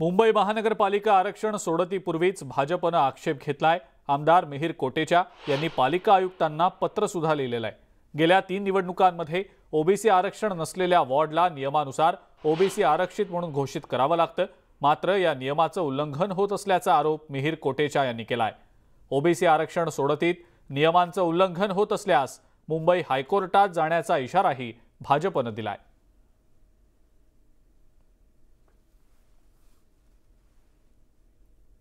मुंबई महानगरपालिका आरक्षण सोडतीपूर्वीच भाजपनं आक्षेप घेतलाय आमदार मिहीर कोटेचा यांनी पालिका आयुक्तांना पत्र सुद्धा लिहिलेलं आहे गेल्या तीन निवडणुकांमध्ये ओबीसी आरक्षण नसलेल्या वॉर्डला नियमानुसार ओबीसी आरक्षित म्हणून घोषित करावं लागतं मात्र या नियमाचं उल्लंघन होत असल्याचा आरोप मिहीर कोटेचा यांनी केलाय ओबीसी आरक्षण सोडतीत नियमांचं उल्लंघन होत असल्यास मुंबई हायकोर्टात जाण्याचा इशाराही भाजपनं दिलाय